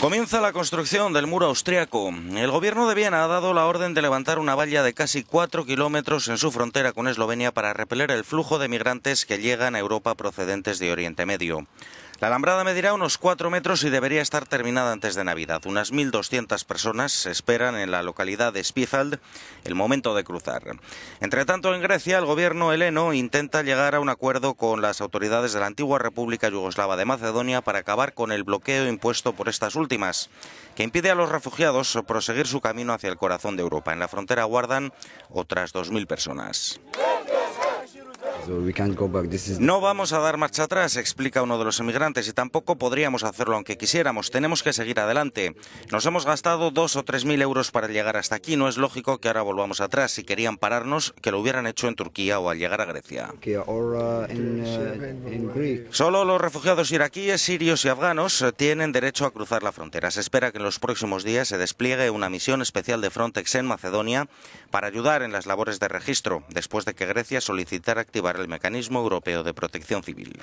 Comienza la construcción del muro austriaco. El gobierno de Viena ha dado la orden de levantar una valla de casi 4 kilómetros en su frontera con Eslovenia para repeler el flujo de migrantes que llegan a Europa procedentes de Oriente Medio. La alambrada medirá unos 4 metros y debería estar terminada antes de Navidad. Unas 1.200 personas esperan en la localidad de Spifald, el momento de cruzar. Entre tanto, en Grecia, el gobierno heleno intenta llegar a un acuerdo con las autoridades de la antigua República Yugoslava de Macedonia para acabar con el bloqueo impuesto por estas últimas, que impide a los refugiados proseguir su camino hacia el corazón de Europa. En la frontera guardan otras 2.000 personas. No vamos a dar marcha atrás, explica uno de los emigrantes, y tampoco podríamos hacerlo aunque quisiéramos. Tenemos que seguir adelante. Nos hemos gastado dos o tres mil euros para llegar hasta aquí. No es lógico que ahora volvamos atrás. Si querían pararnos, que lo hubieran hecho en Turquía o al llegar a Grecia. Eh, Solo los refugiados iraquíes, sirios y afganos eh, tienen derecho a cruzar la frontera. Se espera que en los próximos días se despliegue una misión especial de Frontex en Macedonia para ayudar en las labores de registro, después de que Grecia solicitara activar el mecanismo europeo de protección civil.